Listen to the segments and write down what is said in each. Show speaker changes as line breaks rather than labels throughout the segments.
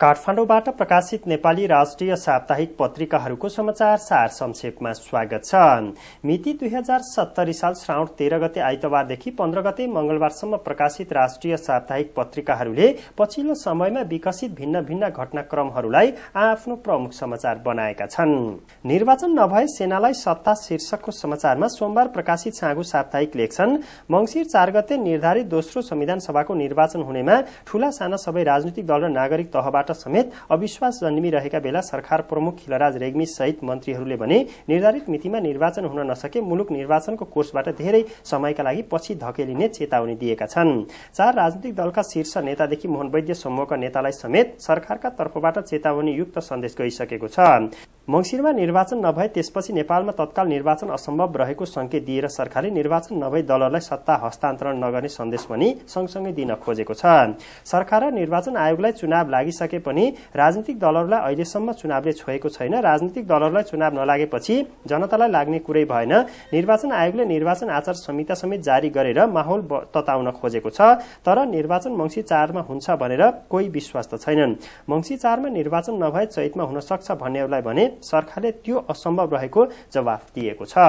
काठमाडौँबाट प्रकाशित नेपाली राष्ट्रिय साप्ताहिक पत्रिकाहरूको समाचार सार संक्षेपमा स्वागत छ मिति दुई हजार सत्तरी साल श्रावण तेह्र गते आइतबारदेखि पन्ध्र गते मंगलबारसम्म प्रकाशित राष्ट्रिय साप्ताहिक पत्रिकाहरूले पछिल्लो समयमा विकसित भिन्न भिन्न घटनाक्रमहरूलाई आफ्नो प्रमुख समाचार बनाएका छन् निर्वाचन नभए सेनालाई सत्ता शीर्षकको समाचारमा सोमबार प्रकाशित साँगु साप्ताहिक लेख्छन् मंगिर चार गते निर्धारित दोस्रो संविधान सभाको निर्वाचन हुनेमा ठूला साना सबै राजनीतिक दल र नागरिक तहबाट समेत अविश्वास जन्मिरहेका बेला सरकार प्रमुख खिलराज रेग्मी सहित मन्त्रीहरूले भने निर्धारित मितिमा निर्वाचन हुन नसके मुलुक निर्वाचनको कोषबाट धेरै समयका लागि पछि धकेलिने चेतावनी दिएका छन् चार राजनीतिक दलका शीर्ष नेतादेखि मोहन वैद्य समूहका नेतालाई समेत सरकारका तर्फबाट चेतावनीयुक्त सन्देश गइसकेको छ मङ्सिरमा निर्वाचन नभए त्यसपछि नेपालमा तत्काल निर्वाचन असम्भव रहेको सङ्केत दिएर सरकारले निर्वाचन नभई दलहरूलाई सत्ता हस्तान्तरण नगर्ने सन्देश पनि सँगसँगै दिन खोजेको छ सरकार र निर्वाचन आयोगलाई चुनाव लागिसके पनि राजनीतिक दलहरूलाई अहिलेसम्म चुनावले छोएको छैन राजनीतिक दलहरूलाई चुनाव नलागेपछि जनतालाई लाग्ने कुरै भएन निर्वाचन आयोगले निर्वाचन आचार संहिता समेत जारी गरेर माहौल तताउन खोजेको छ तर निर्वाचन मङ्सी चारमा हुन्छ भनेर कोही विश्वास त छैनन् मङ्सी चारमा निर्वाचन नभए चैतमा हुन सक्छ भन्नेहरूलाई भने सरकारले त्यो असम्भव रहेको जवाफ दिएको छ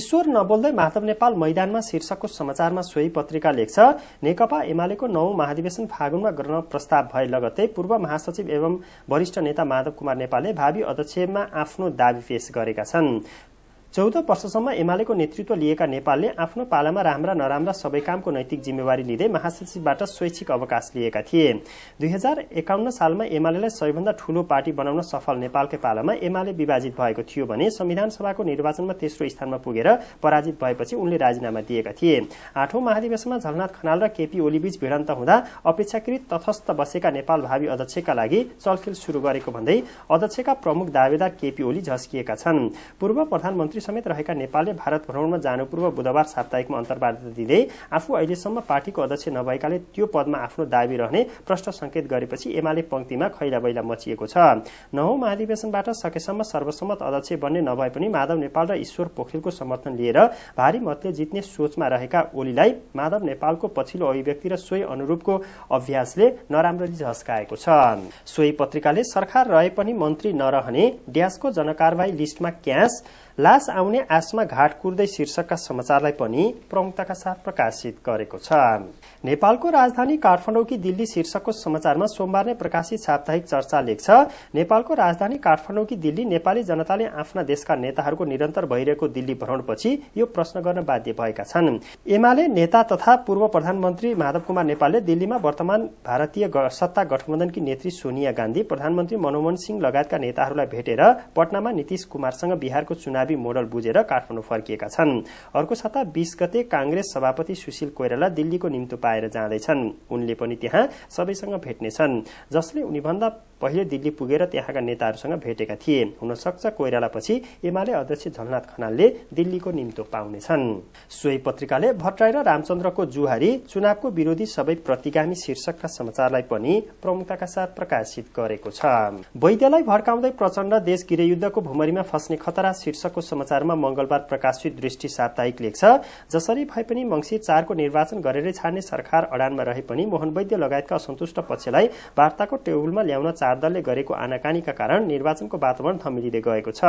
ईश्वर नबोल्दै माधव नेपाल मैदानमा शीर्षकको समाचारमा सोही पत्रिका लेख्छ नेकपा एमालेको नौ महाधिवेशन फागुनमा गर्न प्रस्ताव भए लगतै पूर्व महासचिव एवं वरिष्ठ नेता माधव कुमार नेपालले भावी अध्यक्षमा आफ्नो दावी पेश गरेका छन् चौध वर्षसम्म एमालेको नेतृत्व लिएका नेपालले आफ्नो पालामा राम्रा नराम्रा सबै कामको नैतिक जिम्मेवारी लिँदै महासचिवबाट स्वैच्छिक अवकाश लिएका थिए दुई हजार एकाउन्न सालमा एमालेलाई सबैभन्दा ठूलो पार्टी बनाउन सफल नेपालकै पालामा एमाले विभाजित भएको थियो भने संविधान सभाको निर्वाचनमा तेस्रो स्थानमा पुगेर पराजित भएपछि उनले राजीनामा दिएका थिए आठौं महाधिवेशनमा झलनाथ खनाल र केपी ओलीबीच भिडन्त हुँदा अपेक्षाकृत तथस्थ बसेका नेपाल भावी अध्यक्षका लागि चलखेल सुरु गरेको भन्दै अध्यक्षका प्रमुख दावेदार केपी ओली झस्किएका छन् पूर्व प्रधानमन्त्री मन्त्री समेत रहेका नेपालले भारत भ्रमणमा जानुपूर्व बुधबार साप्ताहिकमा अन्तर्वार्ता दिँदै आफू अहिलेसम्म पार्टीको अध्यक्ष नभएकाले त्यो पदमा आफ्नो दावी रहने प्रश्न संकेत गरेपछि एमाले पंक्तिमा खैला बैला मचिएको छ नौ महाधिवेशनबाट सकेसम्म सर्वसम्मत अध्यक्ष बन्ने नभए पनि माधव नेपाल र ईश्वर पोखरेलको समर्थन लिएर भारी मतले जित्ने सोचमा रहेका ओलीलाई माधव नेपालको पछिल्लो अभिव्यक्ति र सोही अनुरूपको अभ्यासले नराम्ररी झस्काएको छ सोही पत्रिकाले सरकार रहे पनि मन्त्री नरहने ड्यासको जनकारवाही लिस्टमा क्यास लास आउने आसमा घाट कुर्दै शीर्षकका समाचारलाई पनि प्रमुखताका साथ प्रकाशित गरेको छ नेपालको राजधानी काठमाडौँकी दिल्ली शीर्षकको समाचारमा सोमबार नै प्रकाशित साप्ताहिक चर्चा लेख्छ नेपालको राजधानी काठमाडौँकी दिल्ली नेपाली जनताले आफ्ना देशका नेताहरूको निरन्तर भइरहेको दिल्ली भ्रमणपछि यो प्रश्न गर्न बाध्य भएका छन् एमाले नेता तथा पूर्व प्रधानमन्त्री माधव कुमार नेपालले दिल्लीमा वर्तमान भारतीय सत्ता गठबन्धनकी नेत्री सोनिया गान्धी प्रधानमन्त्री मनमोहन सिंह लगायतका नेताहरूलाई भेटेर पटनामा नीतिश कुमारसँग बिहारको चुनाव चुनावी मोडल बुझेर काठमाडौँ फर्किएका छन् अर्को साता बीस गते काङ्ग्रेस सभापति सुशील कोइराला दिल्लीको निम्तो पाएर जाँदैछन् उनले पनि त्यहाँ सबैसँग भेट्नेछन् जसले उनीभन्दा पहिले दिल्ली पुगेर त्यहाँका नेताहरूसँग भेटेका थिए सक्छ कोइरालापछि एमाले अध्यक्ष झलनाथ खनालले दिल्लीको निम्तो पाउनेछन् सोही पत्रिकाले भट्टराई र रामचन्द्रको जुहारी चुनावको विरोधी सबै प्रतिगामी शीर्षकका समाचारलाई पनि प्रमुखताका साथ प्रकाशित गरेको छ वैद्यलाई भड्काउँदै प्रचण्ड देश गृहयुद्धको भूमरीमा फस्ने खतरा शीर्षकको समाचारमा मंगलबार प्रकाशित दृष्टि साप्ताहिक लेख्छ जसरी भए पनि मंगिर चारको निर्वाचन गरेरै छाड्ने सरकार अडानमा रहे पनि मोहन वैद्य लगायतका असन्तुष्ट पक्षलाई वार्ताको टेबुलमा ल्याउन चारदलले गरेको आनाकानीका कारण निर्वाचनको वातावरण थमिलिँदै गएको छ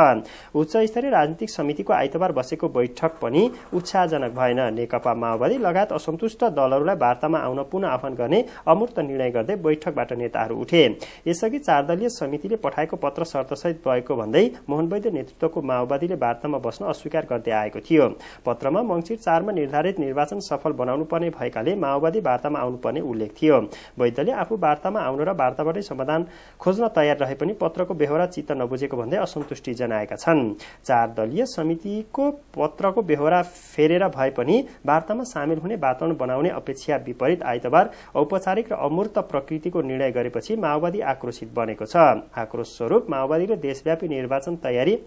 उच्च स्तरीय राजनीतिक समितिको आइतबार बसेको बैठक पनि उत्साहजनक भएन नेकपा माओवादी लगायत असन्तुष्ट दलहरूलाई वार्तामा आउन पुनः आह्वान गर्ने अमूर्त निर्णय गर्दै बैठकबाट नेताहरू उठे यसअघि चारदलीय समितिले पठाएको पत्र शर्तसहित भएको भन्दै मोहन वैद्य नेतृत्वको माओवादीले वार्तामा बस्न अस्वीकार गर्दै आएको थियो पत्रमा मङ्सिर चारमा निर्धारित निर्वाचन सफल बनाउनु पर्ने भएकाले माओवादी वार्तामा आउनुपर्ने उल्लेख थियो वैद्यले आफू वार्तामा आउन र वार्ताबाटै समाधान खोज्न तयार रहे पनि पत्रको बेहोरा चित्त नबुझेको भन्दै असन्तुष्टि जनाएका छन् चार दलीय समितिको पत्रको बेहोरा फेरेर भए पनि वार्तामा सामेल हुने वातावरण बनाउने अपेक्षा विपरीत आइतबार औपचारिक र अमूर्त प्रकृतिको निर्णय गरेपछि माओवादी आक्रोशित बनेको छ आक्रोश स्वरूप माओवादीले देशव्यापी निर्वाचन तयारी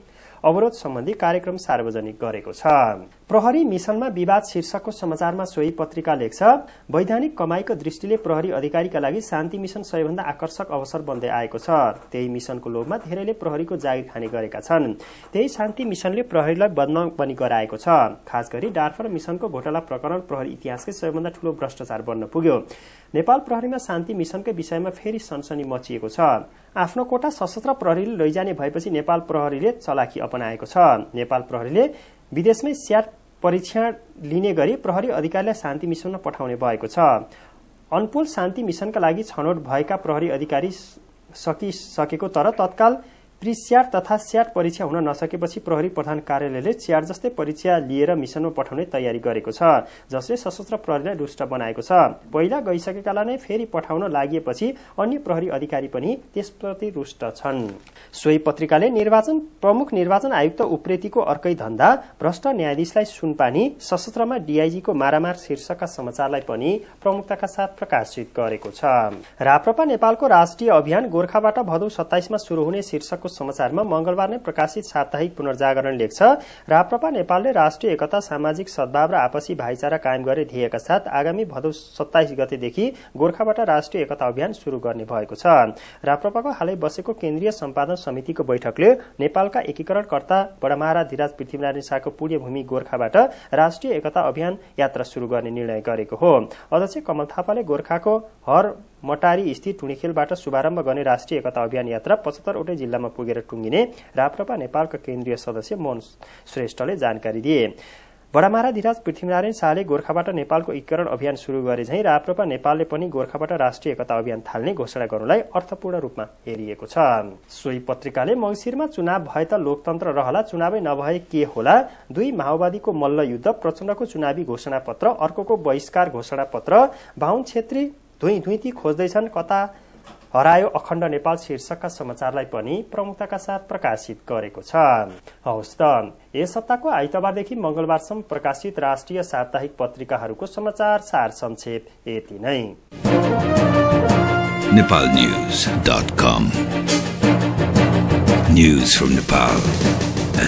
अवरोध सम्बन्धी कार्यक्रम सार्वजनिक गरेको छ प्रहरी मिशनमा विवाद शीर्षकको समाचारमा सोही पत्रिका लेख्छ वैधानिक कमाईको दृष्टिले प्रहरी अधिकारीका लागि शान्ति मिशन सबैभन्दा आकर्षक अवसर बन्दै आएको छ त्यही मिशनको लोभमा धेरैले प्रहरीको जागिर खाने गरेका छन् त्यही शान्ति मिशनले प्रहरीलाई बदनाम पनि गराएको छ खास गरी डार्फर मिसनको घोटाला प्रकरण प्रहरी इतिहासकै सबैभन्दा ठूलो भ्रष्टाचार बन्न पुग्यो नेपाल प्रहरीमा शान्ति मिशनकै विषयमा फेरि सनसनी मचिएको छ आफ्नो कोटा सशस्त्र प्रहरीले लैजाने भएपछि नेपाल प्रहरीले चलाखी अपनाएको छ नेपाल प्रहरीले विदेशमै स्याट परीक्षण लिने गरी प्रहरी अधिकारीलाई शान्ति मिसनमा पठाउने भएको छ अनपुल शान्ति मिसनका लागि छनौट भएका प्रहरी अधिकारी सकिसकेको तर तत्काल प्री स्याट तथा स्याट परीक्षा हुन नसकेपछि प्रहरी प्रधान कार्यालयले स्याट जस्तै परीक्षा लिएर मिसनमा पठाउने तयारी गरेको छ जसले सशस्त्र प्रहरीलाई रुष्ट बनाएको छ पहिला गइसकेकालाई नै फेरि पठाउन लागिएपछि अन्य प्रहरी अधिकारी पनि त्यसप्रति रुष्ट छन् सोही पत्रिकाले निर्वाचन प्रमुख निर्वाचन आयुक्त उप्रेतीको अर्कै धन्दा भ्रष्ट न्यायाधीशलाई सुनपानी सशस्त्रमा डीआईजीको मारामार शीर्षकका समाचारलाई पनि प्रमुखताका साथ प्रकाशित गरेको छ राप्रपा नेपालको राष्ट्रिय अभियान गोर्खाबाट भदौ सत्ताइसमा शुरू हुने शीर्षकको समाचारमा मंगलबार नै प्रकाशित साप्ताहिक पुनर्जागरण लेख्छ राप्रपा नेपालले राष्ट्रिय एकता सामाजिक सद्भाव र आपसी भाइचारा कायम गरे ध्येयका साथ आगामी भदौ सत्ताइस गतेदेखि गोर्खाबाट राष्ट्रिय एकता अभियान शुरू गर्ने भएको छ राप्रपाको हालै बसेको केन्द्रीय सम्पादन समितिको बैठकले नेपालका एकीकरणकर्ता बडामारा धिराज पृथ्वीनारायण शाहको पुण्यभूमि गोर्खाबाट राष्ट्रिय एकता अभियान यात्रा शुरू गर्ने निर्णय गरेको हो अध्यक्ष कमल थापाले गोर्खाको हर मटारी स्थित टुँडेखेलबाट शुभारम्भ गर्ने राष्ट्रिय एकता अभियान यात्रा पचहत्तरवटै जिल्लामा पुगेर टुङ्गिने राप्रपा नेपालका केन्द्रीय सदस्य मोहन श्रेष्ठले जानकारी दिए बडामारा धिराज पृथ्वीनारायण शाहले गोर्खाबाट नेपालको एकीकरण अभियान सुरु गरे झैँ राप्रपा नेपालले पनि गोर्खाबाट राष्ट्रिय एकता अभियान थाल्ने घोषणा गर्नुलाई अर्थपूर्ण रूपमा हेरिएको छ सोही पत्रिकाले मङ्सिरमा चुनाव भए त लोकतन्त्र रहला चुनावै नभए के होला दुई माओवादीको मल्ल युद्ध प्रचण्डको चुनावी घोषणा पत्र अर्को बहिष्कार घोषणा पत्र बाहुन छेत्री धुइँ धुइँ ती खोज्दैछन् कता हरायो अखण्ड नेपाल शीर्षकका समाचारलाई पनि प्रमुखताका साथ प्रकाशित गरेको छ हौस् त यस हप्ताको आइतबारदेखि मंगलबारसम्म प्रकाशित राष्ट्रिय साप्ताहिक पत्रिकाहरूको समाचार सार संक्षेप यति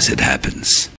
नै